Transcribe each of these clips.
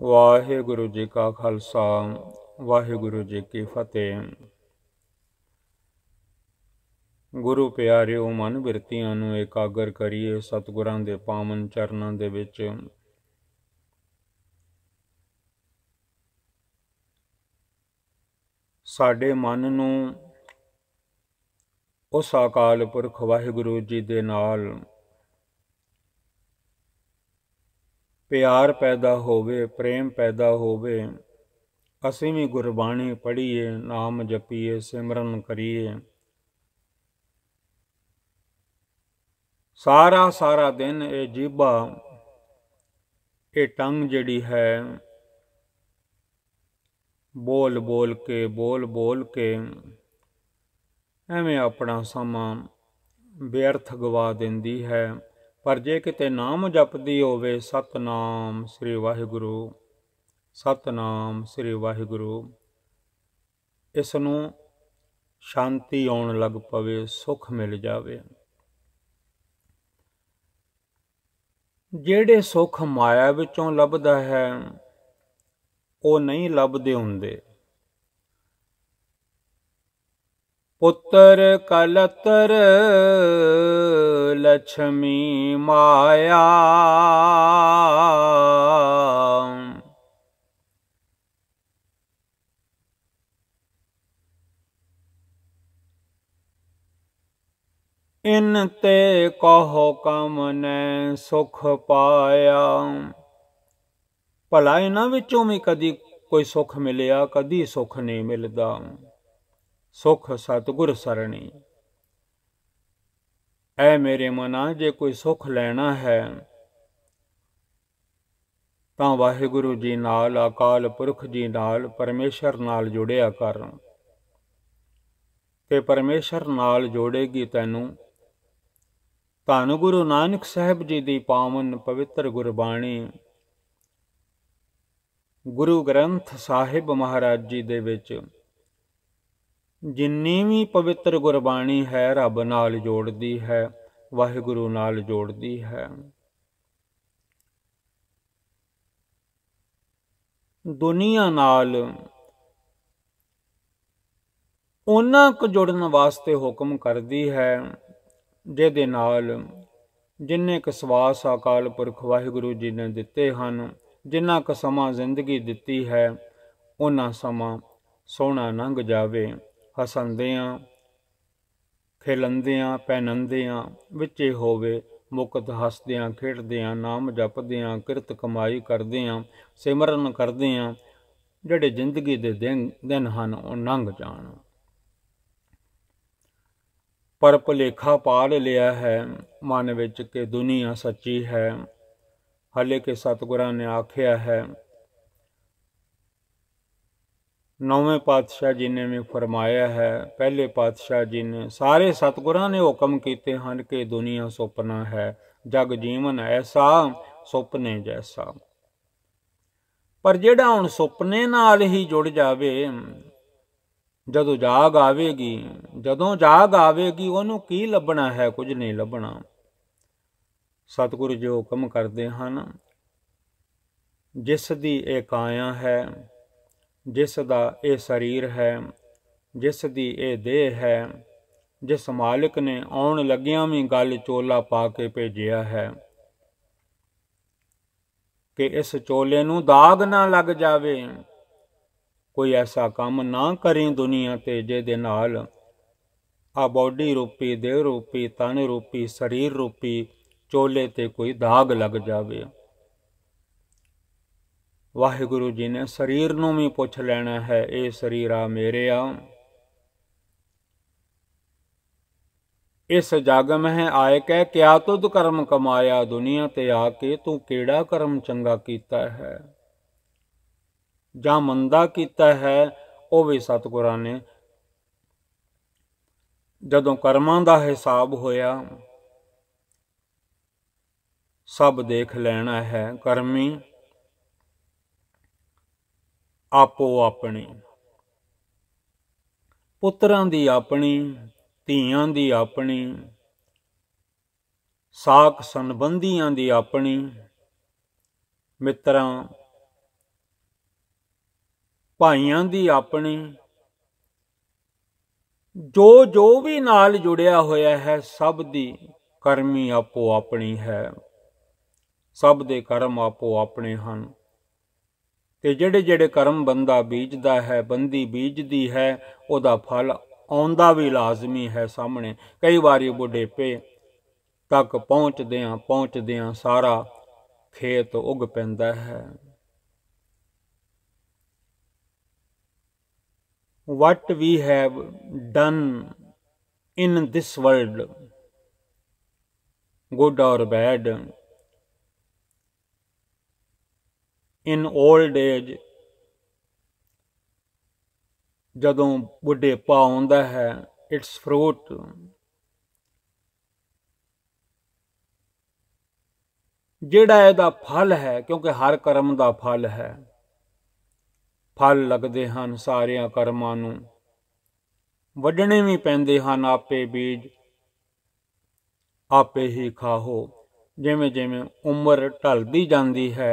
ਵਾਹਿਗੁਰੂ ਜੀ ਕਾ ਖਾਲਸਾ ਵਾਹਿਗੁਰੂ ਜੀ ਕੀ ਫਤਿਹ ਗੁਰੂ ਪਿਆਰਿਓ ਮਨ ਬਿਰਤੀਆਂ ਨੂੰ ਇਕਾਗਰ ਕਰੀਏ ਸਤਿਗੁਰਾਂ ਦੇ ਪਾਵਨ ਚਰਨਾਂ ਦੇ ਵਿੱਚ ਸਾਡੇ ਮਨ ਨੂੰ ਉਸ ਆਕਾਲ ਪੁਰਖ ਵਾਹਿਗੁਰੂ ਜੀ ਦੇ ਨਾਲ ਪਿਆਰ ਪੈਦਾ ਹੋਵੇ ਪ੍ਰੇਮ ਪੈਦਾ ਹੋਵੇ ਅਸੀਂ ਵੀ ਗੁਰਬਾਣੀ ਪੜ੍ਹੀਏ ਨਾਮ ਜਪੀਏ ਸਿਮਰਨ ਕਰੀਏ ਸਾਰਾ ਸਾਰਾ ਦਿਨ ਇਹ ਜੀਭਾ ਇਹ ਟੰਗ ਜਿਹੜੀ ਹੈ ਬੋਲ ਬੋਲ ਕੇ ਬੋਲ ਬੋਲ ਕੇ ਐਵੇਂ ਆਪਣਾ ਸਮਾਂ ਬੇਅਰਥ ਗਵਾ ਦਿੰਦੀ ਹੈ ਪਰ ਜੇ ਕਿਤੇ ਨਾਮ ਜਪਦੀ ਹੋਵੇ ਸਤਨਾਮ ਸ੍ਰੀ ਵਾਹਿਗੁਰੂ ਸਤਨਾਮ ਸ੍ਰੀ ਵਾਹਿਗੁਰੂ ਇਸ ਨੂੰ ਸ਼ਾਂਤੀ ਆਉਣ ਲੱਗ ਪਵੇ ਸੁਖ ਮਿਲ ਜਾਵੇ ਜਿਹੜੇ ਸੁਖ ਮਾਇਆ ਵਿੱਚੋਂ ਲੱਭਦਾ ਹੈ ਉਹ ਨਹੀਂ ਲੱਭਦੇ ਹੁੰਦੇ ਪੁੱਤਰ ਕਲਤਰ ਲక్ష్ਮੀ ਮਾਇਆ ਇਨ ਤੇ ਕਹੋ ਕਮ ਨੈ ਸੁਖ ਪਾਇਆ ਭਲਾ ਇਹਨਾਂ ਵਿੱਚੋਂ ਵੀ ਕਦੀ ਕੋਈ ਸੁਖ ਮਿਲਿਆ ਕਦੀ ਸੁਖ ਨਹੀਂ ਮਿਲਦਾ ਸੁਖ ਸਤਗੁਰ ਸਰਣੀ ਐ ਮੇਰੇ ਮਨਾਂ ਜੇ ਕੋਈ ਸੁਖ ਲੈਣਾ ਹੈ ਤਾਂ ਵਾਹਿਗੁਰੂ ਜੀ ਨਾਲ ਅਕਾਲ ਪੁਰਖ ਜੀ ਨਾਲ ਪਰਮੇਸ਼ਰ ਨਾਲ ਜੁੜਿਆ ਕਰ ਤੇ ਪਰਮੇਸ਼ਰ ਨਾਲ ਜੋੜੇਗੀ ਤੈਨੂੰ ਧੰਨ ਗੁਰੂ ਨਾਨਕ ਸਾਹਿਬ ਜੀ ਦੀ ਪਾਵਨ ਪਵਿੱਤਰ ਗੁਰਬਾਣੀ ਗੁਰੂ ਗ੍ਰੰਥ ਸਾਹਿਬ ਮਹਾਰਾਜ ਜੀ ਦੇ ਵਿੱਚ ਜਿੰਨੀ ਵੀ ਪਵਿੱਤਰ ਗੁਰਬਾਣੀ ਹੈ ਰੱਬ ਨਾਲ ਜੋੜਦੀ ਹੈ ਵਾਹਿਗੁਰੂ ਨਾਲ ਜੋੜਦੀ ਹੈ ਦੁਨੀਆ ਨਾਲ ਉਹਨਾਂ ਕੋ ਜੁੜਨ ਵਾਸਤੇ ਹੁਕਮ ਕਰਦੀ ਹੈ ਜਿਹਦੇ ਨਾਲ ਜਿੰਨੇ ਕ ਸਵਾਸ ਆਕਾਲ ਪੁਰਖ ਵਾਹਿਗੁਰੂ ਜੀ ਨੇ ਦਿੱਤੇ ਹਨ ਜਿੰਨਾ ਕ ਸਮਾਂ ਜ਼ਿੰਦਗੀ ਦਿੱਤੀ ਹੈ ਉਹਨਾਂ ਸਮਾਂ ਸੋਹਣਾ ਲੰਘ ਜਾਵੇ ਹਸਾਂਦੇ ਆ ਖੇਲੰਦੇ ਆ ਪਹਿਨੰਦੇ ਆ ਵਿੱਚੇ ਹੋਵੇ ਮੁਕਤ ਹੱਸਦੇ ਆ ਖੇਡਦੇ ਆ ਨਾਮ ਜਪਦੇ ਆ ਕਿਰਤ ਕਮਾਈ ਕਰਦੇ ਆ ਸਿਮਰਨ ਕਰਦੇ ਆ ਜਿਹੜੇ ਜ਼ਿੰਦਗੀ ਦੇ ਦਿਨ ਦਿਨ ਹਨ ਉਹ ਲੰਘ ਜਾਣ ਪਰ ਭਲੇਖਾ ਪਾਲ ਲਿਆ ਹੈ ਮਨ ਵਿੱਚ ਕਿ ਦੁਨੀਆ ਸੱਚੀ ਹੈ ਹਲੇ ਕਿ ਸਤਗੁਰਾਂ ਨੇ ਆਖਿਆ ਹੈ ਨੌਵੇਂ ਪਾਤਸ਼ਾਹ ਜੀ ਨੇ ਵੀ ਫਰਮਾਇਆ ਹੈ ਪਹਿਲੇ ਪਾਤਸ਼ਾਹ ਜੀ ਨੇ ਸਾਰੇ ਸਤਗੁਰਾਂ ਨੇ ਹੁਕਮ ਕੀਤੇ ਹਨ ਕਿ ਦੁਨੀਆ ਸੁਪਨਾ ਹੈ ਜਗ ਜੀਵਨ ਐਸਾ ਸੁਪਨੇ ਜੈਸਾ ਪਰ ਜਿਹੜਾ ਹੁਣ ਸੁਪਨੇ ਨਾਲ ਹੀ ਜੁੜ ਜਾਵੇ ਜਦੋਂ ਜਾਗ ਆਵੇਗੀ ਜਦੋਂ ਜਾਗ ਆਵੇਗੀ ਉਹਨੂੰ ਕੀ ਲੱਭਣਾ ਹੈ ਕੁਝ ਨਹੀਂ ਲੱਭਣਾ ਸਤਿਗੁਰੂ ਜੋ ਹੁਕਮ ਕਰਦੇ ਹਨ ਜਿਸ ਦੀ ਏਕਾਇਆ ਹੈ ਜਿਸ ਦਾ ਇਹ ਸਰੀਰ ਹੈ ਜਿਸ ਦੀ ਇਹ ਦੇਹ ਹੈ ਜਿਸ ਮਾਲਕ ਨੇ ਆਉਣ ਲੱਗਿਆਂ ਵੀ ਗੱਲ ਚੋਲਾ ਪਾ ਕੇ ਭੇਜਿਆ ਹੈ ਕਿ ਇਸ ਚੋਲੇ ਨੂੰ ਦਾਗ ਨਾ ਲੱਗ ਜਾਵੇ ਕੋਈ ਐਸਾ ਕੰਮ ਨਾ ਕਰੇ ਦੁਨੀਆ ਤੇ ਜਿਹਦੇ ਨਾਲ ਆ ਬਾਡੀ ਰੂਪੀ ਦੇਹ ਰੂਪੀ ਤਨ ਰੂਪੀ ਸਰੀਰ ਰੂਪੀ ਚੋਲੇ ਤੇ ਕੋਈ ਦਾਗ ਲੱਗ ਜਾਵੇ ਵਾਹਿਗੁਰੂ ਜੀ ਨੇ ਸਰੀਰ ਨੂੰ ਵੀ ਪੁੱਛ ਲੈਣਾ ਹੈ ਇਹ ਸਰੀਰਾ ਮੇਰੇ ਆ ਇਸ ਜਗ ਮਹ ਆਏ ਕਹਿ ਕਿਆ ਤੁਧ ਕਰਮ ਕਮਾਇਆ ਦੁਨੀਆ ਤੇ ਆ ਕੇ ਤੂੰ ਕਿਹੜਾ ਕਰਮ ਚੰਗਾ ਕੀਤਾ ਹੈ ਜਾਂ ਮੰਦਾ ਕੀਤਾ ਹੈ ਉਹ ਵੀ ਸਤਿਗੁਰਾਂ ਨੇ ਜਦੋਂ ਕਰਮਾਂ ਦਾ ਹਿਸਾਬ ਹੋਇਆ ਸਭ ਦੇਖ ਲੈਣਾ ਹੈ ਕਰਮੀ ਆਪੋ ਆਪਣੀ ਪੁੱਤਰਾਂ ਦੀ ਆਪਣੀ ਧੀਆਂ ਦੀ ਆਪਣੀ ਸਾਖ ਸੰਬੰਧੀਆਂ ਦੀ ਆਪਣੀ ਮਿੱਤਰਾਂ ਭਾਈਆਂ ਦੀ ਆਪਣੀ ਜੋ ਜੋ ਵੀ ਨਾਲ ਜੁੜਿਆ ਹੋਇਆ ਹੈ ਸਭ ਦੀ ਕਰਮੀ ਆਪੋ ਆਪਣੀ ਹੈ ਸਭ ਦੇ ਕਰਮ ਆਪੋ ਆਪਣੇ ਹਨ ਤੇ ਜਿਹੜੇ ਜਿਹੜੇ ਕਰਮ ਬੰਦਾ ਬੀਜਦਾ ਹੈ ਬੰਦੀ ਬੀਜਦੀ ਹੈ ਉਹਦਾ ਫਲ ਆਉਂਦਾ ਵੀ ਲਾਜ਼ਮੀ ਹੈ ਸਾਹਮਣੇ ਕਈ ਵਾਰੀ ਪੇ ਤੱਕ ਪਹੁੰਚਦੇ ਆ ਪਹੁੰਚਦੇ ਆ ਸਾਰਾ ਖੇਤ ਉਗ ਪੈਂਦਾ ਹੈ what we have done in this world, good or bad, in old age ਜਦੋਂ ਬੁੱਢੇਪਾ ਆਉਂਦਾ ਹੈ ਇਟਸ ਫਰੂਟ ਜਿਹੜਾ ਇਹਦਾ ਫਲ ਹੈ ਕਿਉਂਕਿ ਹਰ ਕਰਮ ਦਾ ਫਲ ਹੈ ਫਲ ਲੱਗਦੇ ਹਨ ਸਾਰਿਆਂ ਕਰਮਾਂ ਨੂੰ ਵੱਢਣੇ ਵੀ ਪੈਂਦੇ ਹਨ ਆਪੇ ਬੀਜ ਆਪੇ ਹੀ ਖਾਹੋ ਜਿਵੇਂ ਜਿਵੇਂ ਉਮਰ ਢਲਦੀ ਜਾਂਦੀ ਹੈ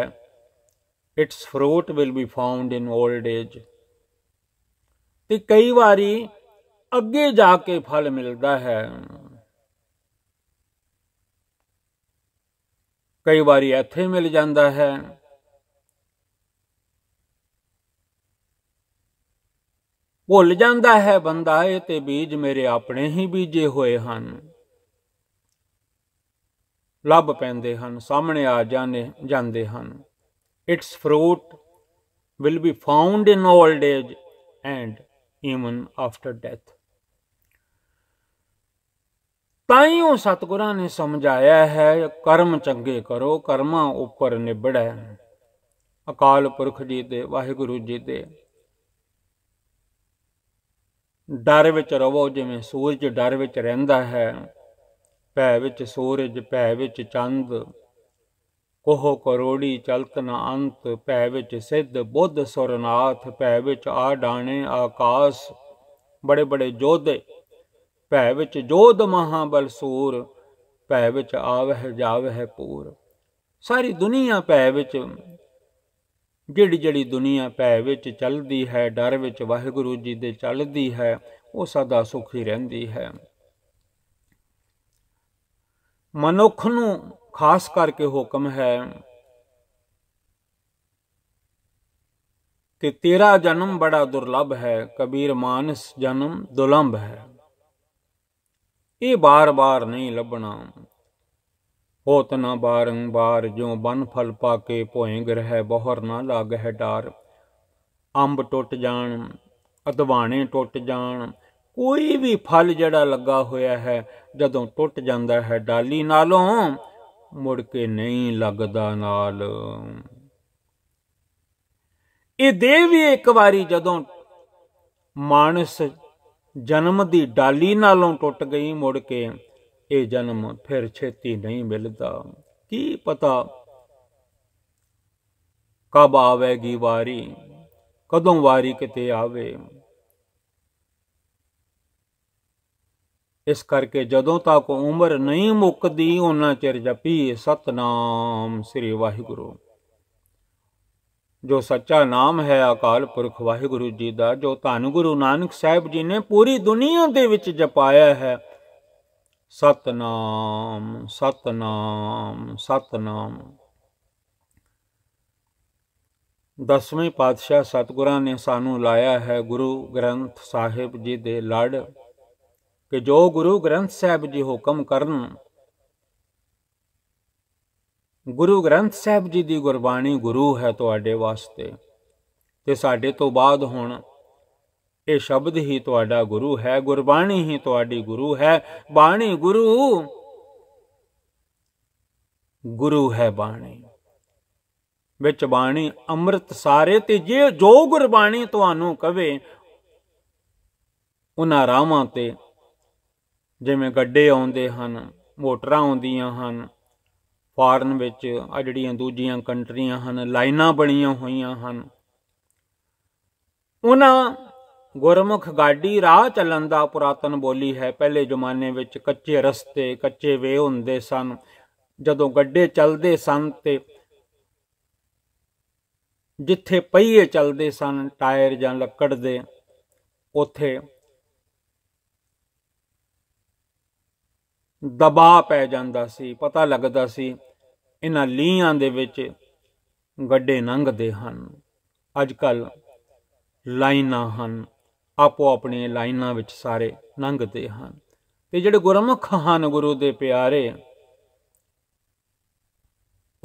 its fruit will be found in old age ਤੇ ਕਈ ਵਾਰੀ ਅੱਗੇ ਜਾ ਕੇ ਫਲ ਮਿਲਦਾ ਹੈ ਕਈ ਵਾਰੀ ਇੱਥੇ ਮਿਲ ਜਾਂਦਾ ਹੈ ਭੁੱਲ ਜਾਂਦਾ ਹੈ ਬੰਦਾ ਇਹ ਤੇ ਬੀਜ ਮੇਰੇ ਆਪਣੇ ਹੀ ਬੀਜੇ ਹੋਏ ਹਨ ਲੱਭ ਪੈਂਦੇ ਹਨ ਸਾਹਮਣੇ ਆ ਜਾਂਦੇ ਜਾਂਦੇ ਹਨ Its fruit will be found in old age and even after death. ਤਾਈਓ ਸਤਗੁਰਾਂ ਨੇ ਸਮਝਾਇਆ ਹੈ ਕਰਮ ਚੰਗੇ ਕਰੋ ਕਰਮਾਂ ਉੱਪਰ ਨਿਬੜੈ ਅਕਾਲ ਪੁਰਖ ਜੀ ਦੇ ਵਾਹਿਗੁਰੂ ਜੀ ਦੇ ਡਰ ਵਿੱਚ ਰਵੋ ਜਿਵੇਂ ਸੂਰਜ ਡਰ ਵਿੱਚ ਰਹਿੰਦਾ ਹੈ ਭੈ ਵਿੱਚ ਸੂਰਜ ਭੈ ਵਿੱਚ ਚੰਦ ਉਹ ਕਰੋੜੀ ਚਲਤ ਨ ਅੰਤ ਭੈ ਵਿੱਚ ਸਿੱਧ ਬੁੱਧ ਸੁਰਨਾਥ ਭੈ ਵਿੱਚ ਆ ਡਾਣੇ ਆਕਾਸ਼ ਬੜੇ ਬੜੇ ਜੋਧੇ ਭੈ ਵਿੱਚ ਜੋਧ ਮਹਾਬਲ ਸੂਰ ਭੈ ਵਿੱਚ ਆਵਹਿ ਜਾਵਹਿ ਪੂਰ ਸਾਰੀ ਦੁਨੀਆ ਭੈ ਵਿੱਚ ਜਿਹੜੀ ਜਿਹੜੀ ਦੁਨੀਆ ਭੈ ਵਿੱਚ ਚੱਲਦੀ ਹੈ ਡਰ ਵਿੱਚ ਵਾਹਿਗੁਰੂ ਜੀ ਦੇ ਚੱਲਦੀ ਹੈ ਉਹ ਸਦਾ ਸੁਖੀ ਰਹਿੰਦੀ ਹੈ ਮਨੁੱਖ ਨੂੰ ਖਾਸ ਕਰਕੇ ਹੁਕਮ ਹੈ ਕਿ ਤੇਰਾ ਜਨਮ ਬੜਾ ਦੁਰਲਭ ਹੈ ਕਬੀਰ ਮਾਨਸ ਜਨਮ ਦੁਲੰਭ ਹੈ ਇਹ ਬਾਰ-ਬਾਰ ਨਹੀਂ ਲੱਭਣਾ ਹੋਤ ਨਾ ਬਾਰੰਬਾਰ ਜੋ ਬਨ ਫਲ ਪਾਕੇ ਭੋਇੰਗ ਰਹਿ ਬਹਰ ਨਾ ਲੱਗ ਹੈ ਡਾਰ ਅੰਬ ਟੁੱਟ ਜਾਣ ਅਦਵਾਣੇ ਟੁੱਟ ਜਾਣ ਕੋਈ ਵੀ ਫਲ ਜਿਹੜਾ ਲੱਗਾ ਹੋਇਆ ਹੈ ਜਦੋਂ ਟੁੱਟ ਜਾਂਦਾ ਹੈ ਡਾਲੀ ਨਾਲੋਂ ਮੁੜ ਕੇ ਨਹੀਂ ਲੱਗਦਾ ਨਾਲ ਇਹ ਦੇਹ ਵੀ ਇੱਕ ਵਾਰੀ ਜਦੋਂ ਮਾਨਸ ਜਨਮ ਦੀ ਡਾਲੀ ਨਾਲੋਂ ਟੁੱਟ ਗਈ ਮੁੜ ਕੇ ਇਹ ਜਨਮ ਫਿਰ ਛੇਤੀ ਨਹੀਂ ਮਿਲਦਾ ਕੀ ਪਤਾ ਕਬ ਆਵੇਗੀ ਵਾਰੀ ਕਦੋਂ ਵਾਰੀ ਕਿਤੇ ਆਵੇ ਇਸ ਕਰਕੇ ਜਦੋਂ ਤੱਕ ਉਮਰ ਨਹੀਂ ਮੁੱਕਦੀ ਉਹਨਾਂ ਚਿਰ ਜਪੀ ਸਤਨਾਮ ਸ੍ਰੀ ਵਾਹਿਗੁਰੂ ਜੋ ਸੱਚਾ ਨਾਮ ਹੈ ਅਕਾਲ ਪੁਰਖ ਵਾਹਿਗੁਰੂ ਜੀ ਦਾ ਜੋ ਧੰਨ ਗੁਰੂ ਨਾਨਕ ਸਾਹਿਬ ਜੀ ਨੇ ਪੂਰੀ ਦੁਨੀਆ ਦੇ ਵਿੱਚ ਜਪਾਇਆ ਹੈ ਸਤਨਾਮ ਸਤਨਾਮ ਸਤਨਾਮ ਦਸਵੇਂ ਪਾਤਸ਼ਾਹ ਸਤਗੁਰਾਂ ਨੇ ਸਾਨੂੰ ਲਾਇਆ ਹੈ ਗੁਰੂ ਗ੍ਰੰਥ ਸਾਹਿਬ ਜੀ ਦੇ ਲੜ ਕਿ ਜੋ ਗੁਰੂ ਗ੍ਰੰਥ ਸਾਹਿਬ ਜੀ ਹੁਕਮ ਕਰਨ ਗੁਰੂ ਗ੍ਰੰਥ ਸਾਹਿਬ ਜੀ ਦੀ ਗੁਰਬਾਣੀ ਗੁਰੂ ਹੈ ਤੁਹਾਡੇ ਵਾਸਤੇ ਤੇ ਸਾਡੇ ਤੋਂ ਬਾਅਦ ਹੁਣ ਇਹ ਸ਼ਬਦ ਹੀ ਤੁਹਾਡਾ ਗੁਰੂ ਹੈ ਗੁਰਬਾਣੀ ਹੀ ਤੁਹਾਡੀ ਗੁਰੂ ਹੈ ਬਾਣੀ ਗੁਰੂ ਗੁਰੂ ਹੈ ਬਾਣੀ ਵਿੱਚ ਬਾਣੀ ਅੰਮ੍ਰਿਤ ਸਾਰੇ ਤੇ ਜੇ ਜੋ ਗੁਰਬਾਣੀ ਤੁਹਾਨੂੰ ਕਵੇ ਉਹਨਾਂ ਰਾਵਾਂ ਤੇ ਜਿਵੇਂ ਗੱਡੇ ਆਉਂਦੇ ਹਨ ਮੋਟਰਾਂ ਆਉਂਦੀਆਂ ਹਨ ਫਾਰਨ ਵਿੱਚ ਆ ਜਿਹੜੀਆਂ ਦੂਜੀਆਂ ਕੰਟਰੀਆਂ ਹਨ ਲਾਈਨਾਂ ਬਣੀਆਂ ਹੋਈਆਂ ਹਨ ਉਹਨਾਂ ਗੁਰਮੁਖ ਗਾਡੀ ਰਾਹ ਚੱਲਣ ਦਾ ਪੁਰਾਤਨ ਬੋਲੀ ਹੈ ਪਹਿਲੇ ਜ਼ਮਾਨੇ ਵਿੱਚ ਕੱਚੇ ਰਸਤੇ ਕੱਚੇ ਵੇ ਹੁੰਦੇ ਸਨ ਜਦੋਂ ਗੱਡੇ ਚੱਲਦੇ ਸਨ ਤੇ ਜਿੱਥੇ ਪਹੀਏ ਚੱਲਦੇ ਸਨ ਟਾਇਰ ਜਾਂ ਲੱਕੜ ਦੇ ਉਥੇ ਦਬਾਅ ਪੈ ਜਾਂਦਾ ਸੀ ਪਤਾ ਲੱਗਦਾ ਸੀ ਇਹਨਾਂ ਲੀਆਂ ਦੇ ਵਿੱਚ ਗੱਡੇ ਨੰਗਦੇ ਹਨ ਅੱਜ ਕੱਲ ਲਾਈਨਾਂ ਹਨ ਆਪੋ ਆਪਣੇ ਲਾਈਨਾਂ ਵਿੱਚ ਸਾਰੇ ਨੰਗਦੇ ਹਨ ਤੇ ਜਿਹੜੇ ਗੁਰਮੁਖ ਹਨ ਗੁਰੂ ਦੇ ਪਿਆਰੇ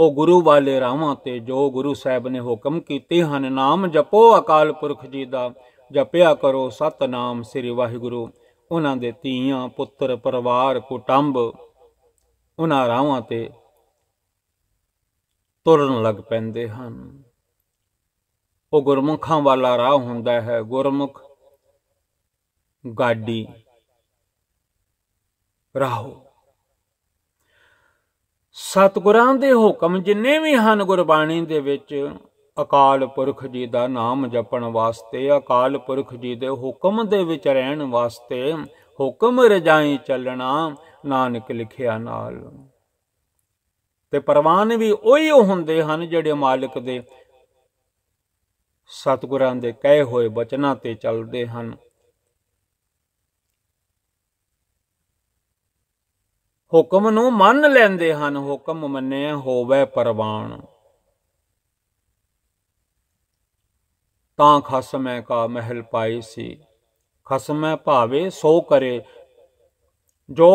ਉਹ ਗੁਰੂ ਵਾਲੇ ਰਾਵਾਂ ਤੇ ਜੋ ਗੁਰੂ ਸਾਹਿਬ ਨੇ ਹੁਕਮ ਕੀਤੇ ਹਨ ਨਾਮ ਜਪੋ ਅਕਾਲ ਪੁਰਖ ਜੀ ਦਾ ਜਪਿਆ ਕਰੋ ਸਤਨਾਮ ਸ੍ਰੀ ਵਾਹਿਗੁਰੂ ਉਹਨਾਂ ਦੇ ਧੀਆਂ ਪੁੱਤਰ ਪਰਿਵਾਰ ਕੁਟੰਬ ਉਹਨਾਂ ਰਾਹਾਂ ਤੇ ਤੁਰਨ ਲੱਗ ਪੈਂਦੇ ਹਨ ਉਹ ਗੁਰਮੁਖਾਂ ਵਾਲਾ ਰਾਹ ਹੁੰਦਾ ਹੈ ਗੁਰਮੁਖ ਗਾਡੀ ਰਾਹੋ ਸਤਗੁਰਾਂ ਦੇ ਹੁਕਮ ਜਿੰਨੇ ਵੀ ਹਨ ਗੁਰਬਾਣੀ ਦੇ ਵਿੱਚ ਅਕਾਲ ਪੁਰਖ ਜੀ ਦਾ ਨਾਮ ਜਪਣ ਵਾਸਤੇ ਅਕਾਲ ਪੁਰਖ ਜੀ ਦੇ ਹੁਕਮ ਦੇ ਵਿੱਚ ਰਹਿਣ ਵਾਸਤੇ ਹੁਕਮ ਰਜਾਈ ਚੱਲਣਾ ਨਾਨਕ ਲਿਖਿਆ ਨਾਲ ਤੇ ਪਰਵਾਨ ਵੀ ਉਹੀ ਹੁੰਦੇ ਹਨ ਜਿਹੜੇ ਮਾਲਕ ਦੇ ਸਤਿਗੁਰਾਂ ਦੇ ਕਹੇ ਹੋਏ ਬਚਨਾਂ ਤੇ ਚੱਲਦੇ ਹਨ ਹੁਕਮ ਨੂੰ ਮੰਨ ਲੈਂਦੇ ਹਨ ਹੁਕਮ ਮੰਨਿਆ ਹੋਵੇ ਪਰਵਾਨ ਤਾਂ ਖਸਮੈ ਕਾ ਮਹਿਲ ਪਾਈ ਸੀ ਖਸਮੈ ਭਾਵੇ ਸੋ ਕਰੇ ਜੋ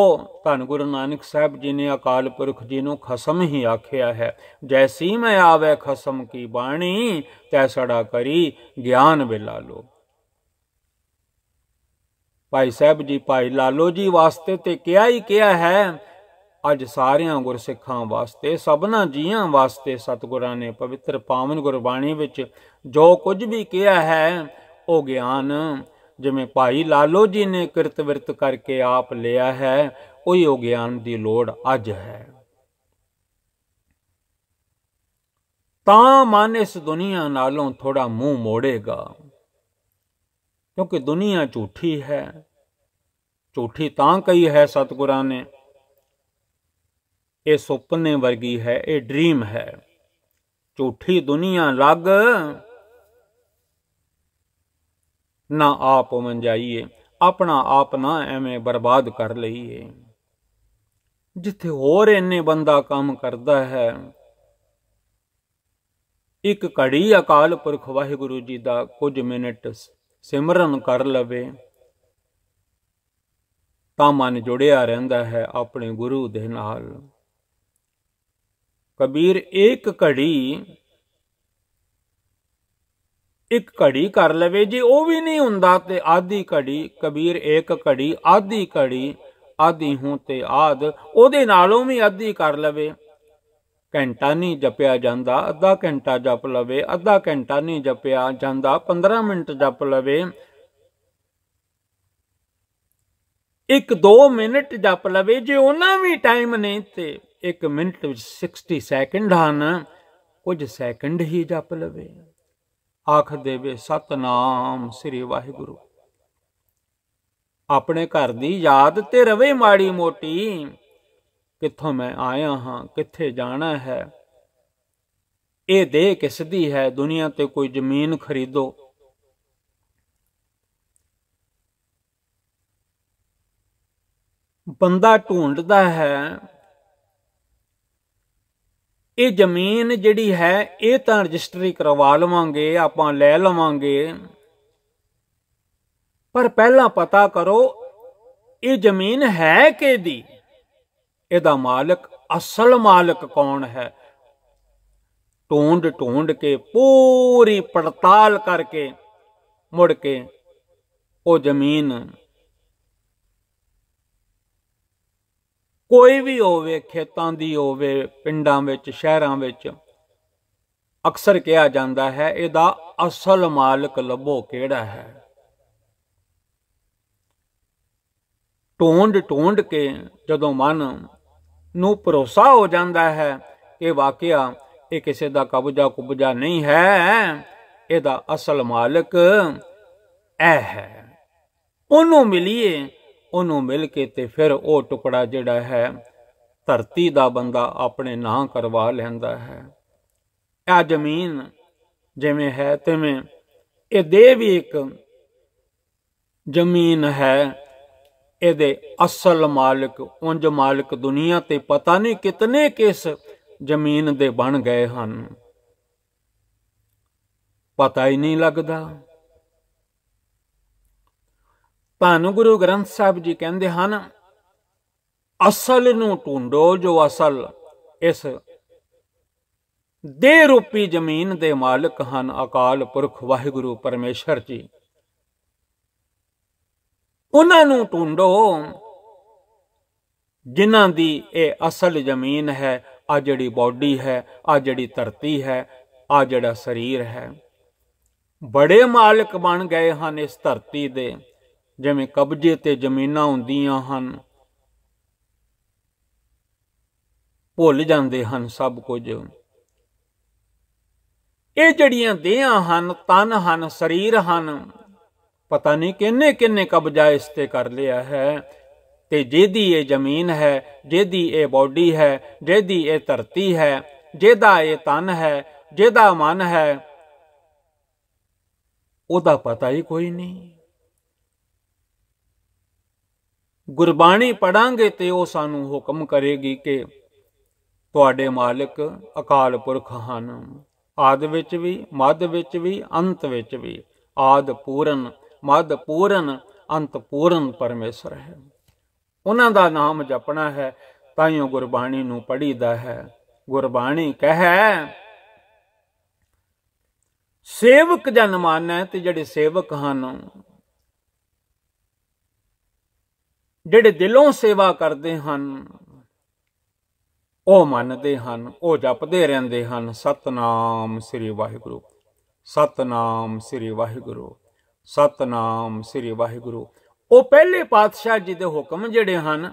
ਧੰਨ ਗੁਰੂ ਨਾਨਕ ਸਾਹਿਬ ਜੀ ਨੇ ਅਕਾਲ ਪੁਰਖ ਜੀ ਨੂੰ ਖਸਮ ਹੀ ਆਖਿਆ ਹੈ ਜੈਸੀ ਮੈਂ ਆਵੇ ਖਸਮ ਕੀ ਬਾਣੀ ਤੈ ਸੜਾ ਕਰੀ ਗਿਆਨ ਬਿਲਾ ਲੋ ਭਾਈ ਸਾਹਿਬ ਜੀ ਭਾਈ ਲਾਲੋ ਜੀ ਵਾਸਤੇ ਤੇ ਕਿਹਾ ਹੀ ਕਿਹਾ ਹੈ ਅੱਜ ਸਾਰਿਆਂ ਗੁਰਸਿੱਖਾਂ ਵਾਸਤੇ ਸਭਨਾ ਜੀਆਂ ਵਾਸਤੇ ਸਤਿਗੁਰਾਂ ਨੇ ਪਵਿੱਤਰ ਪਾਵਨ ਗੁਰਬਾਣੀ ਵਿੱਚ ਜੋ ਕੁਝ ਵੀ ਕਿਹਾ ਹੈ ਉਹ ਗਿਆਨ ਜਿਵੇਂ ਭਾਈ ਲਾਲੋ ਜੀ ਨੇ ਕਿਰਤ ਵਿਰਤ ਕਰਕੇ ਆਪ ਲਿਆ ਹੈ ਉਹੀ ਉਹ ਗਿਆਨ ਦੀ ਲੋੜ ਅੱਜ ਹੈ ਤਾਂ ਮਨ ਇਸ ਦੁਨੀਆ ਨਾਲੋਂ ਥੋੜਾ ਮੂੰਹ ਮੋੜੇਗਾ ਕਿਉਂਕਿ ਦੁਨੀਆ ਝੂਠੀ ਹੈ ਝੂਠੀ ਤਾਂ ਕਹੀ ਹੈ ਸਤਿਗੁਰਾਂ ਨੇ ਇਹ ਸੁਪਨੇ ਵਰਗੀ ਹੈ ਇਹ ਡ੍ਰੀਮ ਹੈ ਝੂਠੀ ਦੁਨੀਆ ਲੱਗ ਨਾ ਆਪ ਮੰਜਾਈਏ ਆਪਣਾ ਆਪ ਨਾ ਐਵੇਂ ਬਰਬਾਦ ਕਰ ਲਈਏ ਜਿੱਥੇ ਹੋਰ ਇੰਨੇ ਬੰਦਾ ਕੰਮ ਕਰਦਾ ਹੈ ਇੱਕ ਘੜੀ ਅਕਾਲ ਪੁਰਖ ਵਾਹਿਗੁਰੂ ਜੀ ਦਾ ਕੁਝ ਮਿੰਟ ਸਿਮਰਨ ਕਰ ਲਵੇ ਤਾਂ ਮਨ ਜੁੜਿਆ ਰਹਿੰਦਾ ਹੈ ਆਪਣੇ ਗੁਰੂ ਦੇ ਨਾਲ ਕਬੀਰ ਇੱਕ ਘੜੀ ਇੱਕ ਘੜੀ ਕਰ ਲਵੇ ਜੇ ਉਹ ਵੀ ਨਹੀਂ ਹੁੰਦਾ ਤੇ ਆਧੀ ਘੜੀ ਕਬੀਰ ਇੱਕ ਘੜੀ ਆਧੀ ਘੜੀ ਆਧੀ ਹੂੰ ਤੇ ਆਦ ਉਹਦੇ ਨਾਲੋਂ ਵੀ ਆਧੀ ਕਰ ਲਵੇ ਘੰਟਾ ਨਹੀਂ ਜਪਿਆ ਜਾਂਦਾ ਅੱਧਾ ਘੰਟਾ ਜਪ ਲਵੇ ਅੱਧਾ ਘੰਟਾ ਨਹੀਂ ਜਪਿਆ ਜਾਂਦਾ 15 ਮਿੰਟ ਜਪ ਲਵੇ ਇੱਕ 2 ਮਿੰਟ ਜਪ ਲਵੇ ਜੇ ਉਹਨਾਂ ਵੀ ਟਾਈਮ ਨਹੀਂ ਤੇ ਇੱਕ ਮਿੰਟ ਵਿੱਚ 60 ਸੈਕਿੰਡ ਹਨ ਕੁਝ ਸੈਕਿੰਡ ਹੀ ਜਪ ਲਵੇ ਆਖ ਦੇਵੇ ਸਤਨਾਮ ਸ੍ਰੀ ਵਾਹਿਗੁਰੂ ਆਪਣੇ ਘਰ ਦੀ ਯਾਦ ਤੇ ਰਵੇ ਮਾੜੀ ਮੋਟੀ ਕਿੱਥੋਂ ਮੈਂ ਆਇਆ ਹਾਂ ਕਿੱਥੇ ਜਾਣਾ ਹੈ ਇਹ ਦੇਹ ਕਿਸ ਦੀ ਹੈ ਦੁਨੀਆ ਤੇ ਕੋਈ ਜ਼ਮੀਨ ਖਰੀਦੋ ਬੰਦਾ ਢੂੰਡਦਾ ਹੈ ਇਹ ਜ਼ਮੀਨ ਜਿਹੜੀ ਹੈ ਇਹ ਤਾਂ ਰਜਿਸਟਰੀ ਕਰਵਾ ਲਵਾਂਗੇ ਆਪਾਂ ਲੈ ਲਵਾਂਗੇ ਪਰ ਪਹਿਲਾਂ ਪਤਾ ਕਰੋ ਇਹ ਜ਼ਮੀਨ ਹੈ ਕਿਹਦੀ ਇਹਦਾ ਮਾਲਕ ਅਸਲ ਮਾਲਕ ਕੌਣ ਹੈ ਢੂੰਡ ਢੂੰਡ ਕੇ ਪੂਰੀ ਪੜਤਾਲ ਕਰਕੇ ਮੁੜ ਕੇ ਉਹ ਜ਼ਮੀਨ ਕੋਈ ਵੀ ਹੋਵੇ ਖੇਤਾਂ ਦੀ ਹੋਵੇ ਪਿੰਡਾਂ ਵਿੱਚ ਸ਼ਹਿਰਾਂ ਵਿੱਚ ਅਕਸਰ ਕਿਹਾ ਜਾਂਦਾ ਹੈ ਇਹਦਾ ਅਸਲ ਮਾਲਕ ਲੱਭੋ ਕਿਹੜਾ ਹੈ ਟੋਂਡ ਟੋਂਡ ਕੇ ਜਦੋਂ ਮਨ ਨੂੰ ਭਰੋਸਾ ਹੋ ਜਾਂਦਾ ਹੈ ਕਿ ਵਾਕਿਆ ਇਹ ਕਿਸੇ ਦਾ ਕਬਜ਼ਾ ਕੁਬਜ਼ਾ ਨਹੀਂ ਹੈ ਇਹਦਾ ਅਸਲ ਮਾਲਕ ਇਹ ਹੈ ਉਹਨੂੰ ਮਿਲੀਏ ਉਹਨੂੰ ਮਿਲ ਕੇ ਤੇ ਫਿਰ ਉਹ ਟੁਕੜਾ ਜਿਹੜਾ ਹੈ ਧਰਤੀ ਦਾ ਬੰਦਾ ਆਪਣੇ ਨਾਂ ਕਰਵਾ ਲੈਂਦਾ ਹੈ ਆ ਜ਼ਮੀਨ ਜਿਵੇਂ ਹੈ ਤੇਵੇਂ ਇਹ ਦੇਹ ਵੀ ਇੱਕ ਜ਼ਮੀਨ ਹੈ ਇਹਦੇ ਅਸਲ ਮਾਲਕ ਉੰਜ ਮਾਲਕ ਦੁਨੀਆ ਤੇ ਪਤਾ ਨਹੀਂ ਕਿਤਨੇ ਕਿਸ ਜ਼ਮੀਨ ਦੇ ਬਣ ਗਏ ਹਨ ਪਤਾ ਹੀ ਨਹੀਂ ਲੱਗਦਾ ਭਾਨੂ ਗੁਰੂ ਗ੍ਰੰਥ ਸਾਹਿਬ ਜੀ ਕਹਿੰਦੇ ਹਨ ਅਸਲ ਨੂੰ ਢੂੰਡੋ ਜੋ ਅਸਲ ਇਸ ਦੇ ਰੂਪੀ ਜ਼ਮੀਨ ਦੇ ਮਾਲਕ ਹਨ ਅਕਾਲ ਪੁਰਖ ਵਾਹਿਗੁਰੂ ਪਰਮੇਸ਼ਰ ਜੀ ਉਹਨਾਂ ਨੂੰ ਢੂੰਡੋ ਜਿਨ੍ਹਾਂ ਦੀ ਇਹ ਅਸਲ ਜ਼ਮੀਨ ਹੈ ਆ ਜਿਹੜੀ ਬਾਡੀ ਹੈ ਆ ਜਿਹੜੀ ਧਰਤੀ ਹੈ ਆ ਜਿਹੜਾ ਸਰੀਰ ਹੈ ਬੜੇ ਮਾਲਕ ਬਣ ਗਏ ਹਨ ਇਸ ਧਰਤੀ ਦੇ ਜਿਵੇਂ ਕਬਜ਼ੇ ਤੇ ਜ਼ਮੀਨਾਂ ਹੁੰਦੀਆਂ ਹਨ ਭੁੱਲ ਜਾਂਦੇ ਹਨ ਸਭ ਕੁਝ ਇਹ ਜਿਹੜੀਆਂ ਦੇਹਾਂ ਹਨ ਤਨ ਹਨ ਸਰੀਰ ਹਨ ਪਤਾ ਨਹੀਂ ਕਿੰਨੇ ਕਿੰਨੇ ਕਬਜ਼ਾ ਇਸ ਤੇ ਕਰ ਲਿਆ ਹੈ ਤੇ ਜਿਹਦੀ ਇਹ ਜ਼ਮੀਨ ਹੈ ਜਿਹਦੀ ਇਹ ਬਾਡੀ ਹੈ ਜਿਹਦੀ ਇਹ ਧਰਤੀ ਹੈ ਜਿਹਦਾ ਇਹ ਤਨ ਹੈ ਜਿਹਦਾ ਮਨ ਹੈ ਉਹਦਾ ਪਤਾ ਹੀ ਕੋਈ ਨਹੀਂ ਗੁਰਬਾਣੀ ਪੜਾਂਗੇ ਤੇ ਉਹ ਸਾਨੂੰ ਹੁਕਮ ਕਰੇਗੀ ਕਿ ਤੁਹਾਡੇ ਮਾਲਕ ਅਕਾਲ ਪੁਰਖ ਹਨ ਆਦ ਵਿੱਚ ਵੀ ਮੱਧ ਵਿੱਚ ਵੀ ਅੰਤ ਵਿੱਚ ਵੀ ਆਦ ਪੂਰਨ ਮੱਧ ਪੂਰਨ ਅੰਤ ਪੂਰਨ ਪਰਮੇਸ਼ਰ ਹੈ ਉਹਨਾਂ ਦਾ ਨਾਮ ਜਪਣਾ ਹੈ ਤਾਂ ਹੀ ਗੁਰਬਾਣੀ ਨੂੰ ਪੜੀਦਾ ਹੈ ਗੁਰਬਾਣੀ ਕਹੈ ਸੇਵਕ ਜਨ ਮਾਨੈ ਤੇ ਜਿਹੜੇ ਸੇਵਕ ਹਨ ਜਿਹੜੇ ਦਿਲੋਂ ਸੇਵਾ ਕਰਦੇ ਹਨ ਉਹ ਮੰਨਦੇ ਹਨ ਉਹ ਜਪਦੇ ਰਹਿੰਦੇ ਹਨ ਸਤਨਾਮ ਸ੍ਰੀ ਵਾਹਿਗੁਰੂ ਸਤਨਾਮ ਸ੍ਰੀ ਵਾਹਿਗੁਰੂ ਸਤਨਾਮ ਸ੍ਰੀ ਵਾਹਿਗੁਰੂ ਉਹ ਪਹਿਲੇ ਪਾਤਸ਼ਾਹ ਜੀ ਦੇ ਹੁਕਮ ਜਿਹੜੇ ਹਨ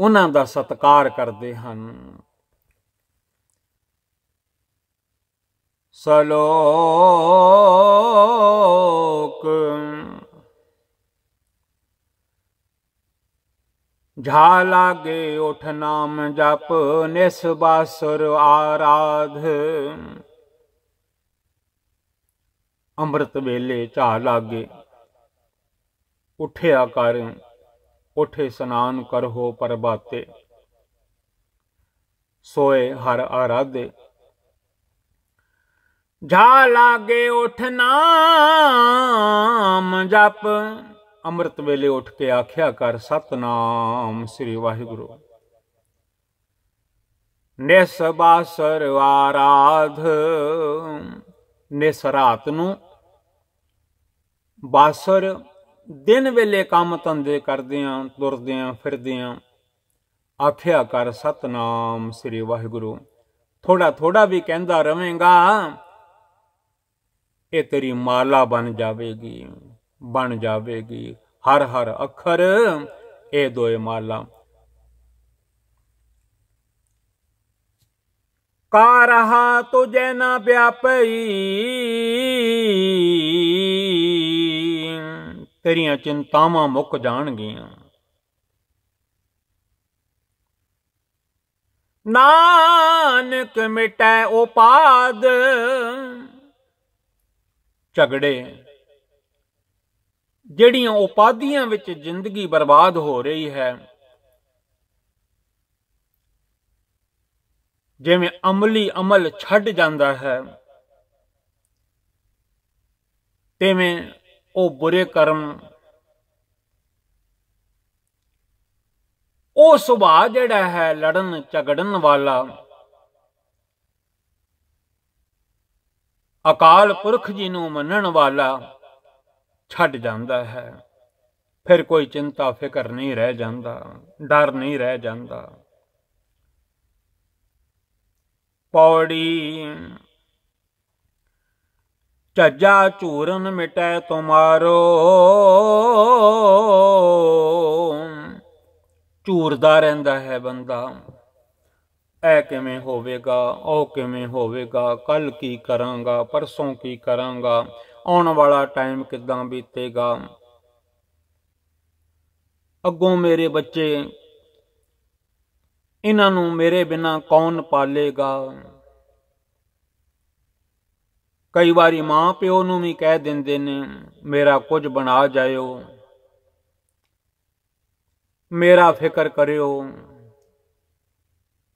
ਉਹਨਾਂ ਦਾ ਸਤਕਾਰ ਕਰਦੇ ਹਨ ਸਲੋਕ झा लागे उठ नाम जप नेस बासुर आराध अमृत वेले झा लागे उठे आकार उठे स्नान कर हो पर बाते सोए हर आराधे झा लागे उठ नाम जप ਅੰਮ੍ਰਿਤ ਵੇਲੇ ਉੱਠ ਕੇ ਆਖਿਆ ਕਰ ਸਤਨਾਮ ਸ੍ਰੀ ਵਾਹਿਗੁਰੂ ਬਾਸਰ ਆਰਾਧ ਨਿਸ ਰਾਤ ਨੂੰ ਬਾਸਰ ਦਿਨ ਵੇਲੇ ਕੰਮ ਤੰਦੇ ਕਰਦੇ ਆਂ ਤੁਰਦੇ ਆਂ ਫਿਰਦੇ ਆਂ ਆਖਿਆ ਕਰ ਸਤਨਾਮ ਸ੍ਰੀ ਵਾਹਿਗੁਰੂ ਥੋੜਾ ਥੋੜਾ ਵੀ ਕਹਿੰਦਾ ਰਵੇਂਗਾ ਇਹ ਤੇਰੀ ਮਾਲਾ ਬਣ ਜਾਵੇਗੀ ਬਣ ਜਾਵੇਗੀ ਹਰ ਹਰ ਅੱਖਰ ਇਹ ਦੋਏ ਮਾਲਾ ਕਾ ਰਹਾ ਤੁਜੈ ਨਾ ਵਿਆਪਈ ਤੇਰੀਆਂ ਚਿੰਤਾਵਾਂ ਮੁੱਕ ਜਾਣਗੀਆਂ ਨਾਨਕ ਮਿਟੈ ਉਪਾਦ ਝਗੜੇ ਜਿਹੜੀਆਂ ਉਪਾਧੀਆਂ ਵਿੱਚ ਜ਼ਿੰਦਗੀ ਬਰਬਾਦ ਹੋ ਰਹੀ ਹੈ ਜਿਵੇਂ ਅਮਲੀ ਅਮਲ ਛੱਡ ਜਾਂਦਾ ਹੈ ਤੇਵੇਂ ਉਹ ਬੁਰੇ ਕਰਮ ਉਹ ਸੁਭਾਅ ਜਿਹੜਾ ਹੈ ਲੜਨ ਝਗੜਨ ਵਾਲਾ ਅਕਾਲ ਪੁਰਖ ਜੀ ਨੂੰ ਮੰਨਣ ਵਾਲਾ ਛੱਡ ਜਾਂਦਾ ਹੈ ਫਿਰ ਕੋਈ ਚਿੰਤਾ ਫਿਕਰ ਨਹੀਂ ਰਹਿ ਜਾਂਦਾ ਡਰ ਨਹੀਂ ਰਹਿ ਜਾਂਦਾ ਪੌੜੀ ਚੱਜਾ ਚੂਰਨ ਮਿਟੈ ਤੁਮਾਰੋ ਚੂਰਦਾ ਰਹਿੰਦਾ ਹੈ ਬੰਦਾ ਐ ਕਿਵੇਂ ਹੋਵੇਗਾ ਉਹ ਕਿਵੇਂ ਹੋਵੇਗਾ ਕੱਲ ਕੀ ਕਰਾਂਗਾ ਪਰਸੋਂ ਕੀ ਕਰਾਂਗਾ ਆਉਣ ਵਾਲਾ ਟਾਈਮ ਕਿਦਾਂ ਬੀਤੇਗਾ ਅੱਗੋਂ ਮੇਰੇ ਬੱਚੇ ਇਹਨਾਂ ਨੂੰ ਮੇਰੇ ਬਿਨਾ ਕੌਣ ਪਾਲੇਗਾ ਕਈ ਵਾਰੀ ਮਾਂ ਪਿਓ ਨੂੰ ਵੀ ਕਹਿ ਦਿੰਦੇ ਨੇ ਮੇਰਾ ਕੁਝ ਬਣਾ ਜਾਇਓ ਮੇਰਾ ਫਿਕਰ ਕਰਿਓ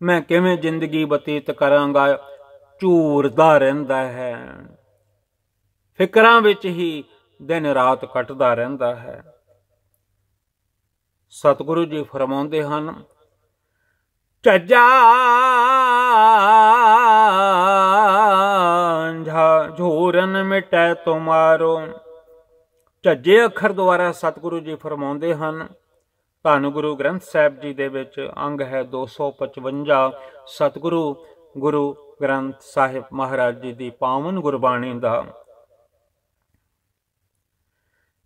ਮੈਂ ਕਿਵੇਂ ਜ਼ਿੰਦਗੀ ਬਤੀਤ ਕਰਾਂਗਾ ਝੂਰਦਾ ਰਹਿੰਦਾ ਹੈ ਫਿਕਰਾਂ ਵਿੱਚ ਹੀ ਦਿਨ ਰਾਤ ਕੱਟਦਾ ਰਹਿੰਦਾ ਹੈ ਸਤਿਗੁਰੂ ਜੀ ਫਰਮਾਉਂਦੇ ਹਨ ਝੱਜਾ ਝੋਰਨ ਮਿਟੈ ਤੁਮਾਰੋ ਝੱਜੇ ਅੱਖਰ ਦੁਆਰਾ ਸਤਿਗੁਰੂ ਜੀ ਫਰਮਾਉਂਦੇ ਹਨ ਧੰਨ ਗੁਰੂ ਗ੍ਰੰਥ ਸਾਹਿਬ ਜੀ ਦੇ ਵਿੱਚ ਅੰਗ ਹੈ 255 ਸਤਿਗੁਰੂ ਗੁਰੂ ਗ੍ਰੰਥ ਸਾਹਿਬ ਮਹਾਰਾਜ ਜੀ ਦੀ ਪਾਵਨ ਗੁਰਬਾਣੀ ਦਾ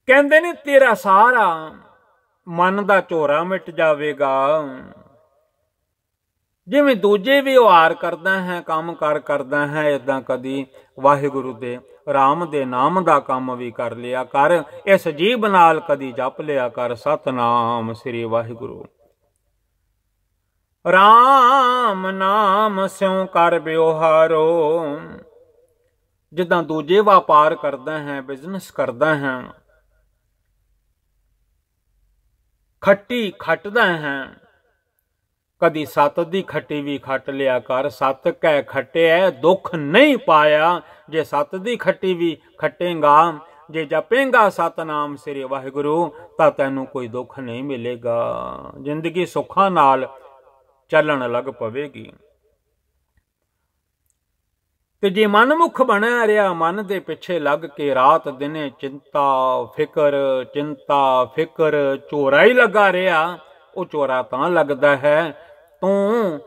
ਕਹਿੰਦੇ ਨੇ ਤੇਰਾ ਸਾਰਾ ਮਨ ਦਾ ਝੋਰਾ ਮਿਟ ਜਾਵੇਗਾ ਜਿਵੇਂ ਦੂਜੇ ਵੀ ਕਰਦਾ ਹੈ ਕੰਮ ਕਰ ਕਰਦਾ ਹੈ ਇਦਾਂ ਕਦੀ ਵਾਹਿਗੁਰੂ ਦੇ ਰਾਮ ਦੇ ਨਾਮ ਦਾ ਕੰਮ ਵੀ ਕਰ ਲਿਆ ਕਰ ਇਸ ਜੀਵ ਨਾਲ ਕਦੀ ਜਪ ਲਿਆ ਕਰ ਸਤਨਾਮ ਸ੍ਰੀ ਵਾਹਿਗੁਰੂ ਰਾਮ ਨਾਮ ਸਿਉ ਕਰ ਬਿਵਹਾਰੋ ਜਿੱਦਾਂ ਦੂਜੇ ਵਪਾਰ ਕਰਦਾ ਹੈ ਬਿਜ਼ਨਸ ਕਰਦਾ ਹੈ ਖੱਟੀ ਖੱਟਦਾ ਹੈ ਕਦੀ ਸੱਤ ਦੀ ਖੱਟੀ ਵੀ ਖੱਟ ਲਿਆ ਕਰ ਸੱਤ ਕਹਿ ਖੱਟਿਆ ਦੁੱਖ ਨਹੀਂ ਪਾਇਆ ਜੇ ਸੱਤ ਦੀ ਖੱਟੀ ਵੀ ਖੱਟੇਗਾ ਜੇ ਜਪੇਗਾ ਸਤਨਾਮ ਸ੍ਰੀ ਵਾਹਿਗੁਰੂ ਤਾਂ ਤੈਨੂੰ ਕੋਈ ਦੁੱਖ ਨਹੀਂ ਮਿਲੇਗਾ ਜ਼ਿੰਦਗੀ ਸੁੱਖਾਂ ਨਾਲ ਚੱਲਣ ਲੱਗ ਪਵੇਗੀ ਤੇ ਜੇ ਮਨਮੁਖ ਬਣਿਆ ਰਿਹਾ ਮਨ ਦੇ ਪਿੱਛੇ ਲੱਗ ਕੇ ਰਾਤ ਦਿਨੇ ਚਿੰਤਾ ਫਿਕਰ ਚਿੰਤਾ ਫਿਕਰ ਚੋਰਾ ਹੀ ਲੱਗਾ ਰਿਹਾ ਉਹ ਚੋਰਾ ਤਾਂ ਲੱਗਦਾ ਹੈ ਤੂੰ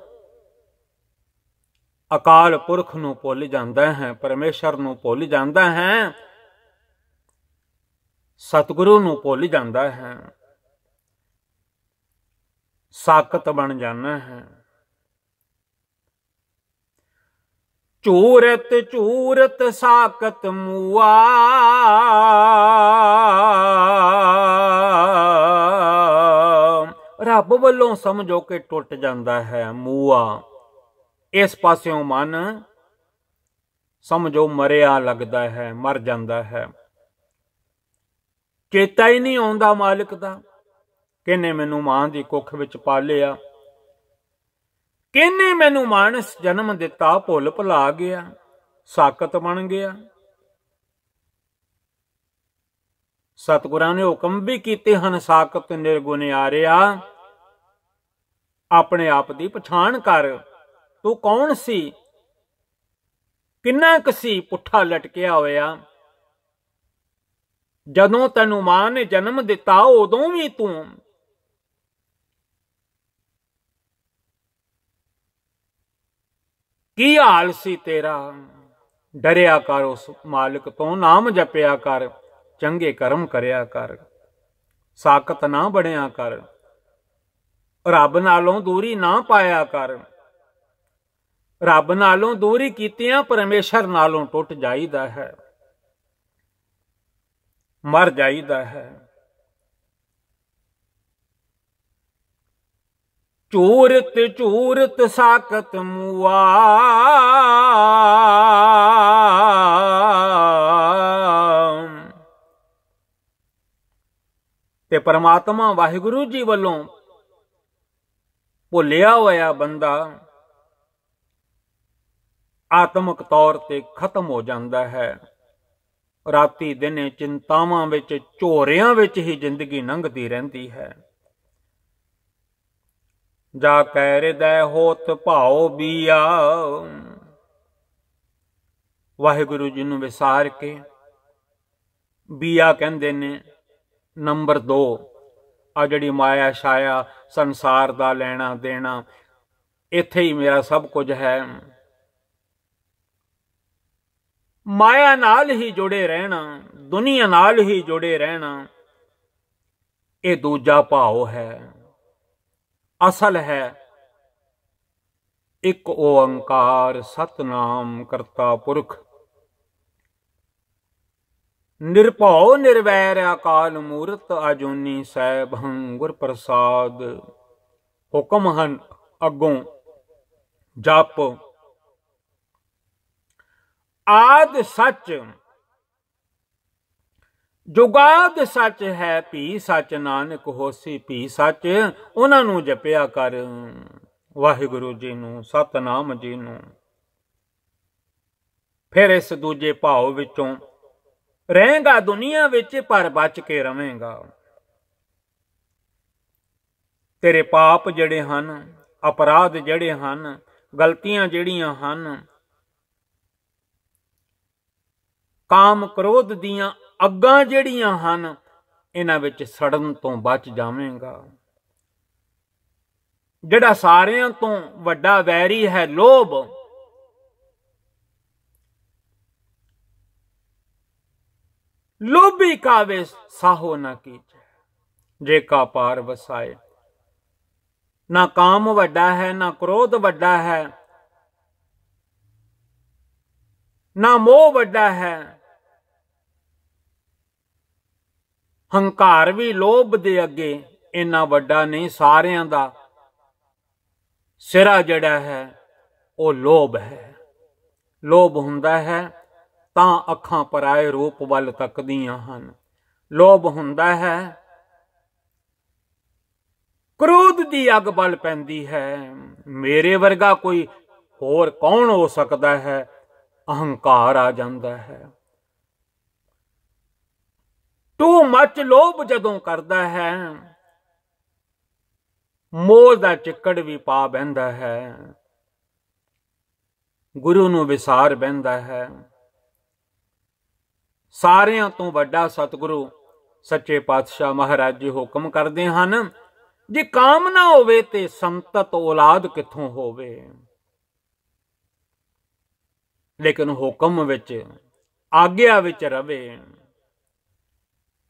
ਅਕਾਲ ਪੁਰਖ ਨੂੰ ਭੁੱਲ ਜਾਂਦਾ ਹੈ ਪਰਮੇਸ਼ਰ ਨੂੰ ਭੁੱਲ ਜਾਂਦਾ ਹੈ ਸਤਿਗੁਰੂ ਨੂੰ ਭੁੱਲ ਜਾਂਦਾ ਹੈ ਸਾਖਤ ਬਣ ਜਾਣਾ ਹੈ ਝੂਰਤ ਝੂਰਤ ਸਾਕਤ ਮੂਆ ਰੱਬ ਵੱਲੋਂ ਸਮਝੋ ਕਿ ਟੁੱਟ ਜਾਂਦਾ ਹੈ ਮੂਆ ਇਸ ਪਾਸਿਓਂ ਮਨ ਸਮਝੋ ਮਰਿਆ ਲੱਗਦਾ ਹੈ ਮਰ ਜਾਂਦਾ ਹੈ ਚੇਤਾ ਹੀ ਨਹੀਂ ਆਉਂਦਾ ਮਾਲਕ ਦਾ ਕਿਨੇ ਮੈਨੂੰ ਮਾਂ ਦੀ ਕੁੱਖ ਵਿੱਚ ਪਾਲਿਆ ਕਿੰਨੇ ਮੈਨੂੰ ਮਾਨਸ ਜਨਮ ਦਿੱਤਾ ਭੁੱਲ ਭੁਲਾ ਗਿਆ ਸਾਕਤ ਬਣ ਗਿਆ ਸਤਿਗੁਰਾਂ ਨੇ ਹੁਕਮ ਵੀ ਕੀਤੇ ਹਨ ਸਾਕਤ ਨਿਰਗੁਣ ਆਰਿਆ ਆਪਣੇ ਆਪ ਦੀ ਪਛਾਣ ਕਰ ਤੂੰ ਕੌਣ ਸੀ ਕਿੰਨਾ ਕਸੀ ਪੁੱਠਾ ਲਟਕਿਆ ਹੋਇਆ ਜਦੋਂ ਤੈਨੂੰ ਮਾਂ ਨੇ ਜਨਮ ਦਿੱਤਾ ਉਦੋਂ ਵੀ ਤੂੰ ਕੀ ਹਾਲ ਸੀ ਤੇਰਾ ਡਰਿਆ ਕਰ ਉਸ ਮਾਲਕ ਤੋਂ ਨਾਮ ਜਪਿਆ ਕਰ ਚੰਗੇ ਕਰਮ ਕਰਿਆ ਕਰ ਸਾਖਤ ਨਾ ਬਣਿਆ ਕਰ ਰੱਬ ਨਾਲੋਂ ਦੂਰੀ ਨਾ ਪਾਇਆ ਕਰ ਰੱਬ ਨਾਲੋਂ ਦੂਰੀ ਕੀਤਿਆਂ ਪਰਮੇਸ਼ਰ ਨਾਲੋਂ ਟੁੱਟ ਜਾਈਦਾ ਹੈ ਮਰ ਜਾਈਦਾ ਹੈ ਝੂਰਤ ਝੂਰਤ ਸਾਕਤ ਮੂਆ ਤੇ ਪਰਮਾਤਮਾ ਵਾਹਿਗੁਰੂ ਜੀ ਵੱਲੋਂ ਭੁੱਲਿਆ ਹੋਇਆ ਬੰਦਾ ਆਤਮਕ ਤੌਰ ਤੇ ਖਤਮ ਹੋ ਜਾਂਦਾ ਹੈ ਰਾਤੀ ਦਿਨੇ ਚਿੰਤਾਵਾਂ ਵਿੱਚ ਝੋਰਿਆਂ ਵਿੱਚ ਹੀ ਜ਼ਿੰਦਗੀ ਲੰਘਦੀ ਰਹਿੰਦੀ ਹੈ ਜਾ ਕੈ ਹਿਰਦੈ ਹੋਤ ਭਾਉ ਬੀਆ ਵਾਹਿਗੁਰੂ ਜੀ ਨੂੰ ਵਿਸਾਰ ਕੇ ਬੀਆ ਕਹਿੰਦੇ ਨੇ ਨੰਬਰ 2 ਆ ਜਿਹੜੀ ਮਾਇਆ ਛਾਇਆ ਸੰਸਾਰ ਦਾ ਲੈਣਾ ਦੇਣਾ ਇੱਥੇ ਹੀ ਮੇਰਾ ਸਭ ਕੁਝ ਹੈ ਮਾਇਆ ਨਾਲ ਹੀ ਜੁੜੇ ਰਹਿਣਾ ਦੁਨੀਆ ਨਾਲ ਹੀ ਜੁੜੇ ਰਹਿਣਾ ਇਹ ਦੂਜਾ ਭਾਉ ਹੈ ਅਸਲ ਹੈ ਇੱਕ ਓੰਕਾਰ ਸਤਨਾਮ ਕਰਤਾ ਪੁਰਖ ਨਿਰਭਉ ਨਿਰਵੈਰ ਅਕਾਲ ਮੂਰਤ ਅਜੂਨੀ ਸੈਭੰ ਗੁਰ ਪ੍ਰਸਾਦ ਹੁਕਮ ਹਨ ਅਗੋਂ ਜਪ ਆਦ ਸਚ ਜੁਗਾਦ ਸੱਚ ਹੈ ਭੀ ਸੱਚ ਨਾਨਕ ਹੋਸੀ ਭੀ ਸੱਚ ਉਹਨਾਂ ਨੂੰ ਜਪਿਆ ਕਰ ਵਾਹਿਗੁਰੂ ਜੀ ਨੂੰ ਸਤਨਾਮ ਜੀ ਨੂੰ ਫਿਰ ਇਸ ਦੂਜੇ ਭਾਉ ਵਿੱਚੋਂ ਰਹੇਗਾ ਦੁਨੀਆ ਵਿੱਚ ਪਰ ਬਚ ਕੇ ਰਵੇਂਗਾ ਤੇਰੇ ਪਾਪ ਜਿਹੜੇ ਹਨ ਅਪਰਾਧ ਜਿਹੜੇ ਹਨ ਗਲਤੀਆਂ ਜਿਹੜੀਆਂ ਹਨ ਕਾਮ ਕ੍ਰੋਧ ਦੀਆਂ ਅੱਗਾਂ ਜਿਹੜੀਆਂ ਹਨ ਇਹਨਾਂ ਵਿੱਚ ਸੜਨ ਤੋਂ ਬਚ ਜਾਵੇਂਗਾ ਜਿਹੜਾ ਸਾਰਿਆਂ ਤੋਂ ਵੱਡਾ ਵੈਰੀ ਹੈ ਲੋਭ ਲੋਭੀ ਕਾਵੇ ਸਾਹੋ ਨਾ ਕੀਜੇ ਜੇ ਕਾ ਪਾਰ ਵਸਾਏ ਨਾ ਕਾਮ ਵੱਡਾ ਹੈ ਨਾ ਕ੍ਰੋਧ ਵੱਡਾ ਹੈ ਨਾ ਮੋਹ ਵੱਡਾ ਹੈ ਹੰਕਾਰ ਵੀ ਲੋਭ ਦੇ ਅੱਗੇ ਇੰਨਾ ਵੱਡਾ ਨਹੀਂ ਸਾਰਿਆਂ ਦਾ ਸਿਰਾ ਜਿਹੜਾ ਹੈ ਉਹ ਲੋਭ ਹੈ ਲੋਭ ਹੁੰਦਾ ਹੈ ਤਾਂ ਅੱਖਾਂ ਪਰਾਏ ਰੂਪ ਵੱਲ ਤੱਕਦੀਆਂ ਹਨ ਲੋਭ ਹੁੰਦਾ ਹੈ ਕ੍ਰੋਧ ਦੀ ਅੱਗ ਬਲ ਪੈਂਦੀ ਹੈ ਮੇਰੇ ਵਰਗਾ ਕੋਈ ਹੋਰ ਕੌਣ ਹੋ ਸਕਦਾ ਹੈ ਅਹੰਕਾਰ ਆ ਜਾਂਦਾ ਹੈ ਤੂੰ ਮੱਚ ਲੋਭ ਜਦੋਂ ਕਰਦਾ ਹੈ ਮੋਹ ਦਾ ਚਿੱਕੜ ਵੀ ਪਾ ਬੈੰਦਾ ਹੈ ਗੁਰੂ ਨੂੰ ਵਿਸਾਰ ਬੈੰਦਾ ਹੈ ਸਾਰਿਆਂ ਤੋਂ ਵੱਡਾ ਸਤਿਗੁਰੂ ਸੱਚੇ ਪਾਤਸ਼ਾਹ ਮਹਾਰਾਜ ਜੀ ਹੁਕਮ ਕਰਦੇ ਹਨ ਜੇ ਕਾਮਨਾ ਹੋਵੇ ਤੇ ਸੰਤਤ ਔਲਾਦ ਕਿੱਥੋਂ ਹੋਵੇ ਲੇਕਿਨ ਹੁਕਮ ਵਿੱਚ ਆਗਿਆ ਵਿੱਚ ਰਵੇ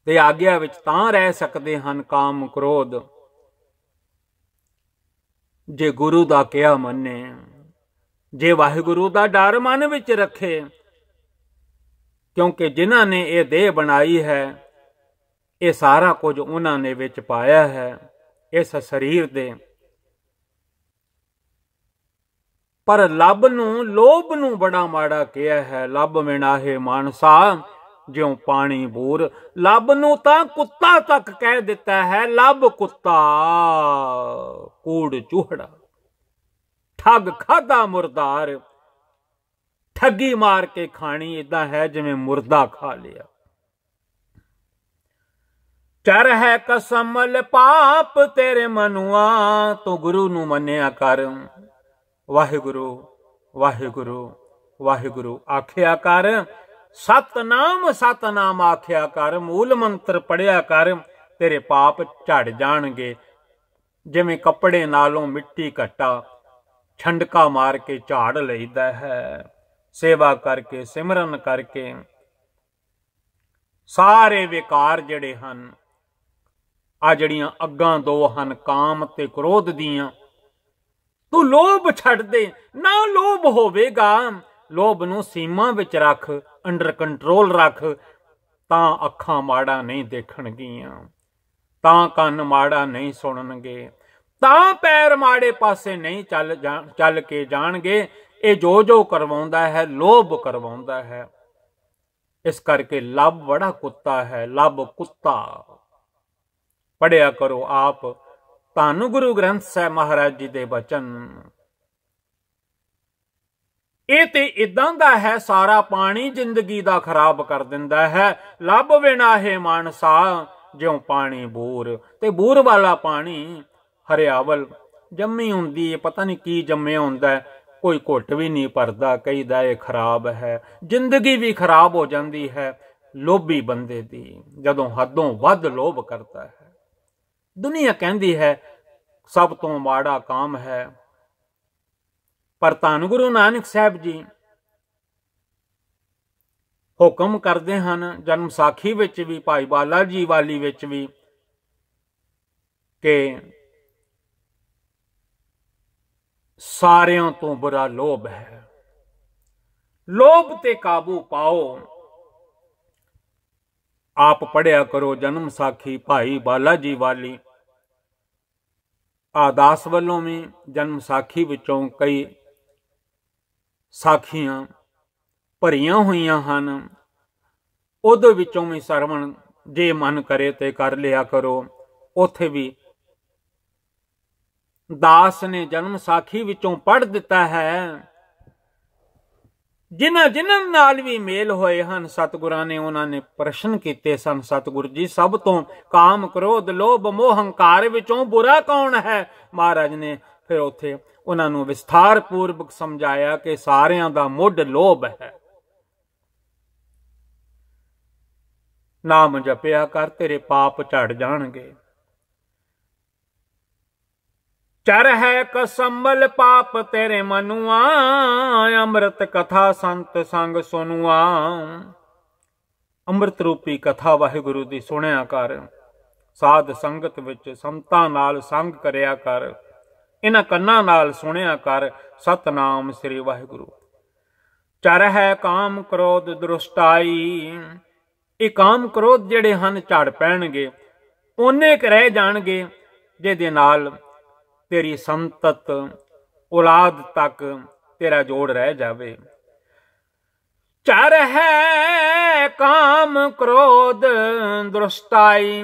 ਤੇ ਆਗਿਆ ਵਿੱਚ ਤਾਂ ਰਹਿ ਸਕਦੇ ਹਨ ਕਾਮ ਕ੍ਰੋਧ ਜੇ ਗੁਰੂ ਦਾ ਕਿਹਾ ਮੰਨੇ ਜੇ ਵਾਹਿਗੁਰੂ ਦਾ ਡਰ ਮਨ ਵਿੱਚ ਰੱਖੇ ਕਿਉਂਕਿ ਜਿਨ੍ਹਾਂ ਨੇ ਇਹ ਦੇਹ ਬਣਾਈ ਹੈ ਇਹ ਸਾਰਾ ਕੁਝ ਉਹਨਾਂ ਨੇ ਵਿੱਚ ਪਾਇਆ ਹੈ ਇਸ ਸਰੀਰ ਦੇ ਪਰ ਲੱਭ ਨੂੰ ਲੋਭ ਨੂੰ ਬੜਾ ਮਾੜਾ ਕਿਹਾ ਹੈ ਲੱਭ ਹੈ ਮਾਨਸਾ ਜਿਉ ਪਾਣੀ ਬੂਰ ਲੱਭ ਨੂੰ ਤਾਂ ਕੁੱਤਾ ਤੱਕ ਕਹਿ ਦਿੱਤਾ ਹੈ ਲੱਭ ਕੁੱਤਾ ਕੂੜ ਚੂਹੜਾ ਠੱਗ ਖਾਦਾ ਮੁਰਦਾਰ ਠੱਗੀ ਮਾਰ ਕੇ ਖਾਣੀ ਇਦਾਂ ਹੈ ਜਿਵੇਂ ਮੁਰਦਾ ਖਾ ਲਿਆ ਚਰ ਹੈ ਕਸਮ ਲ ਪਾਪ ਤੇਰੇ ਮਨੁਆ ਤੋ ਗੁਰੂ ਨੂੰ ਮੰਨਿਆ ਕਰ ਵਾਹਿਗੁਰੂ ਵਾਹਿਗੁਰੂ ਵਾਹਿਗੁਰੂ ਆਖਿਆ ਕਰ ਸਤਨਾਮ ਸਤਨਾਮ ਆਖਿਆ ਕਰ ਮੂਲ ਮੰਤਰ ਪੜਿਆ ਕਰ ਤੇਰੇ ਪਾਪ ਝੜ ਜਾਣਗੇ ਜਿਵੇਂ ਕੱਪੜੇ ਨਾਲੋਂ ਮਿੱਟੀ ਘਟਾ ਛੰਡਕਾ ਮਾਰ ਕੇ ਝਾੜ ਲਈਦਾ ਹੈ ਸੇਵਾ ਕਰਕੇ ਸਿਮਰਨ ਕਰਕੇ ਸਾਰੇ ਵਿਕਾਰ ਜਿਹੜੇ ਹਨ ਆ ਜਿਹੜੀਆਂ ਅੱਗਾਂ ਦੋ ਹਨ ਕਾਮ ਤੇ ਕ੍ਰੋਧ ਦੀਆਂ ਤੂੰ ਲੋਭ ਛੱਡ ਦੇ ਨਾ ਲੋਭ ਹੋਵੇਗਾ ਲੋਭ ਨੂੰ ਸੀਮਾ ਵਿੱਚ ਰੱਖ ਅੰਡਰ ਕੰਟਰੋਲ ਰੱਖ ਤਾਂ ਅੱਖਾਂ ਮਾੜਾ ਨਹੀਂ ਦੇਖਣਗੀਆਂ ਤਾਂ ਕੰਨ ਮਾੜਾ ਨਹੀਂ ਸੁਣਨਗੇ ਤਾਂ ਪੈਰ ਮਾੜੇ ਪਾਸੇ ਨਹੀਂ ਚੱਲ ਚੱਲ ਕੇ ਜਾਣਗੇ ਇਹ ਜੋ ਜੋ ਕਰਵਾਉਂਦਾ ਹੈ ਲੋਭ ਕਰਵਾਉਂਦਾ ਹੈ ਇਸ ਕਰਕੇ ਲੱਭ ਬੜਾ ਕੁੱਤਾ ਹੈ ਲੱਭ ਕੁੱਤਾ ਪੜਿਆ ਕਰੋ ਆਪ ਤੁਹਾਨੂੰ ਗੁਰੂ ਗ੍ਰੰਥ ਸਾਹਿਬ ਮਹਾਰਾਜ ਜੀ ਦੇ ਬਚਨ ਇਹ ਤੇ ਇਦਾਂ ਦਾ ਹੈ ਸਾਰਾ ਪਾਣੀ ਜ਼ਿੰਦਗੀ ਦਾ ਖਰਾਬ ਕਰ ਦਿੰਦਾ ਹੈ ਲੱਭ ਵੇਣਾ ਹੈ ਮਾਨਸਾ ਜਿਉ ਪਾਣੀ ਬੂਰ ਤੇ ਬੂਰ ਵਾਲਾ ਪਾਣੀ ਹਰਿਆਵਲ ਜੰਮੀ ਹੁੰਦੀ ਹੈ ਪਤਾ ਨਹੀਂ ਕੀ ਜੰਮਿਆ ਹੁੰਦਾ ਕੋਈ ਘੁੱਟ ਵੀ ਨਹੀਂ ਪਰਦਾ ਕਹਿੰਦਾ ਇਹ ਖਰਾਬ ਹੈ ਜ਼ਿੰਦਗੀ ਵੀ ਖਰਾਬ ਹੋ ਜਾਂਦੀ ਹੈ ਲੋਭੀ ਬੰਦੇ ਦੀ ਜਦੋਂ ਹੱਦੋਂ ਵੱਧ ਲੋਭ ਕਰਦਾ ਹੈ ਦੁਨੀਆ ਕਹਿੰਦੀ ਹੈ ਸਭ ਤੋਂ ਮਾੜਾ ਕੰਮ ਹੈ ਪਰ ਧੰਨ ਗੁਰੂ ਨਾਨਕ ਸਾਹਿਬ ਜੀ ਹੁਕਮ ਕਰਦੇ ਹਨ ਜਨਮ ਸਾਖੀ ਵਿੱਚ ਵੀ ਭਾਈ ਬਾਲਾ ਜੀ ਵਾਲੀ ਵਿੱਚ ਵੀ ਕਿ ਸਾਰਿਆਂ ਤੋਂ ਬੁਰਾ ਲੋਭ ਹੈ ਲੋਭ ਤੇ ਕਾਬੂ ਪਾਓ ਆਪ ਪੜਿਆ ਕਰੋ ਜਨਮ ਸਾਖੀ ਭਾਈ ਬਾਲਾ ਜੀ ਵਾਲੀ ਆਦਾਸ ਵੱਲੋਂ ਵੀ ਜਨਮ ਸਾਖੀ ਵਿੱਚੋਂ ਕਈ ਸਾਖੀਆਂ ਭਰੀਆਂ ਹੋਈਆਂ ਹਨ ਉਹਦੇ ਵਿੱਚੋਂ ਵੀ ਸਰਵਣ ਜੇ ਮਨ ਕਰੇ ਤੇ ਕਰ ਲਿਆ ਕਰੋ ਉਥੇ ਵੀ ਦਾਸ ਨੇ ਜਨਮ ਸਾਖੀ ਵਿੱਚੋਂ ਪੜ ਦਿੱਤਾ ਹੈ ਜਿਨ੍ਹਾਂ ਜਿਨ੍ਹਾਂ ਨਾਲ ਵੀ ਮੇਲ ਹੋਏ ਹਨ ਸਤਿਗੁਰਾਂ ਨੇ ਉਹਨਾਂ ਨੇ ਪ੍ਰਸ਼ਨ ਕੀਤੇ ਸਨ ਸਤਿਗੁਰ ਜੀ ਸਭ ਤੋਂ ਕਾਮ ਕ੍ਰੋਧ ਲੋਭ ਮੋਹ ਹੰਕਾਰ ਵਿੱਚੋਂ ਬੁਰਾ ਕੌਣ ਹੈ ਮਹਾਰਾਜ ਨੇ ਫਿਰ ਉਥੇ ਉਹਨਾਂ ਨੂੰ ਵਿਸਥਾਰ ਪੂਰਵਕ ਸਮਝਾਇਆ ਕਿ ਸਾਰਿਆਂ ਦਾ ਮੁੱਢ ਲੋਭ ਹੈ ਨਾਮ ਜਪਿਆ ਕਰ ਤੇਰੇ ਪਾਪ ਝੜ ਜਾਣਗੇ ਚਰ ਹੈ ਕਸਮਲ ਪਾਪ ਤੇਰੇ ਮਨੁਆ ਅੰਮ੍ਰਿਤ ਕਥਾ ਸੰਤ ਸੰਗ ਸੁਨੁਆ ਅੰਮ੍ਰਿਤ ਰੂਪੀ ਕਥਾ ਵਾਹਿਗੁਰੂ ਦੀ ਸੁਣਿਆ ਕਰ ਸਾਧ ਸੰਗਤ ਵਿੱਚ ਸੰਤਾਂ ਨਾਲ ਸੰਗ ਕਰਿਆ ਕਰ ਇਹਨਾਂ ਕੰਨਾਂ ਨਾਲ ਸੁਣਿਆ ਕਰ ਸਤਨਾਮ ਸ੍ਰੀ ਵਾਹਿਗੁਰੂ ਚਰ ਹੈ ਕਾਮ ਕ੍ਰੋਧ ਦ੍ਰਿਸ਼ਟਾਈ ਇਹ ਕਾਮ ਕ੍ਰੋਧ ਜਿਹੜੇ ਹਨ ਝੜ ਪੈਣਗੇ ਉਹਨੇ ਕ ਰਹਿ ਜਾਣਗੇ ਜਿਹਦੇ ਨਾਲ ਤੇਰੀ ਸੰਤਤ ਔਲਾਦ ਤੱਕ ਤੇਰਾ ਜੋੜ ਰਹਿ ਜਾਵੇ ਚਰ ਹੈ ਕਾਮ ਕ੍ਰੋਧ ਦ੍ਰਿਸ਼ਟਾਈ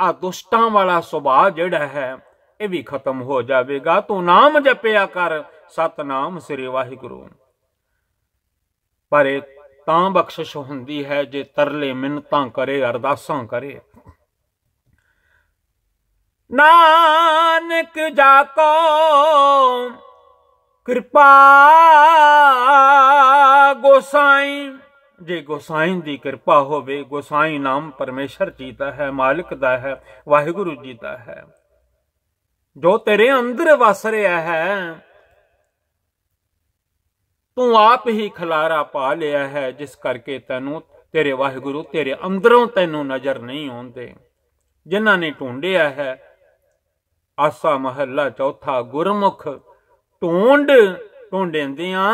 ਆ ਦੁਸ਼ਟਾਂ ਵਾਲਾ ਸੁਭਾਅ ਜਿਹੜਾ ਹੈ ਇਹ ਵੀ ਖਤਮ ਹੋ ਜਾਵੇਗਾ ਤੂੰ ਨਾਮ ਜਪਿਆ ਕਰ ਸਤਨਾਮ ਸ੍ਰੀ ਵਾਹਿਗੁਰੂ ਪਰ ਇਹ ਤਾਂ ਬਖਸ਼ਿਸ਼ ਹੁੰਦੀ ਹੈ ਜੇ ਤਰਲੇ ਮਿੰਨਤਾਂ ਕਰੇ ਅਰਦਾਸਾਂ ਕਰੇ ਨਾਨਕ ਜਾ ਕੋ ਕਿਰਪਾ ਗੋਸਾਈ ਜੇ ਗੋਸਾਈ ਦੀ ਕਿਰਪਾ ਹੋਵੇ ਗੋਸਾਈ ਨਾਮ ਪਰਮੇਸ਼ਰ ਜੀ ਦਾ ਹੈ ਮਾਲਕ ਦਾ ਹੈ ਵਾਹਿਗੁਰੂ ਜੀ ਦਾ ਹੈ ਜੋ ਤੇਰੇ ਅੰਦਰ ਵਸ ਰਿਹਾ ਹੈ ਤੂੰ ਆਪ ਹੀ ਖਲਾਰਾ ਪਾ ਲਿਆ ਹੈ ਜਿਸ ਕਰਕੇ ਤੈਨੂੰ ਤੇਰੇ ਵਾਹਿਗੁਰੂ ਤੇਰੇ ਅੰਦਰੋਂ ਤੈਨੂੰ ਨਜ਼ਰ ਨਹੀਂ ਆਉਂਦੇ ਜਿਨ੍ਹਾਂ ਨੇ ਢੂੰਡਿਆ ਹੈ ਆਸਾ ਮਹੱਲਾ ਚੌਥਾ ਗੁਰਮੁਖ ਢੂੰਡ ਢੂੰਡੇਂਦਿਆਂ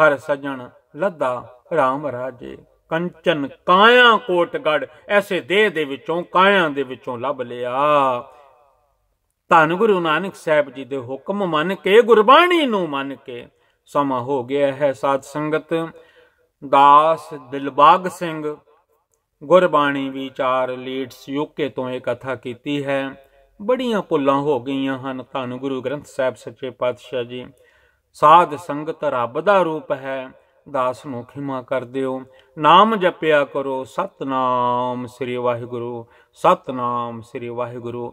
ਹਰ ਸਜਣ ਲੱਦਾ RAM ਰਾਜੇ ਕੰਚਨ ਕਾਇਆ ਕੋਟਗੜ ਐਸੇ ਦੇਹ ਦੇ ਵਿੱਚੋਂ ਕਾਇਆ ਦੇ ਵਿੱਚੋਂ ਲੱਭ ਲਿਆ ਧੰਨ ਗੁਰੂ ਨਾਨਕ ਸਾਹਿਬ ਜੀ ਦੇ ਹੁਕਮ ਮੰਨ ਕੇ ਗੁਰਬਾਣੀ ਨੂੰ ਮੰਨ ਕੇ ਸਮਾ ਹੋ ਗਿਆ ਹੈ ਸਾਧ ਸੰਗਤ ਦਾਸ ਦਿਲਬਾਗ ਸਿੰਘ ਗੁਰਬਾਣੀ ਵਿਚਾਰ ਲੀਡਸ ਯੂਕੇ ਤੋਂ ਇਹ ਕਥਾ ਕੀਤੀ ਹੈ ਬੜੀਆਂ ਪੁੱਲਾਂ ਹੋ ਗਈਆਂ ਹਨ ਧੰਨ ਗੁਰੂ ਗ੍ਰੰਥ ਸਾਹਿਬ ਸੱਚੇ ਪਾਤਸ਼ਾਹ ਜੀ ਸਾਧ ਸੰਗਤ ਰੱਬ ਦਾ ਰੂਪ ਹੈ ਦਾਸ ਨੂੰ ਖਿਮਾ ਕਰ ਦਿਓ ਨਾਮ ਜਪਿਆ ਕਰੋ ਸਤਨਾਮ ਸ੍ਰੀ ਵਾਹਿਗੁਰੂ ਸਤਨਾਮ ਸ੍ਰੀ ਵਾਹਿਗੁਰੂ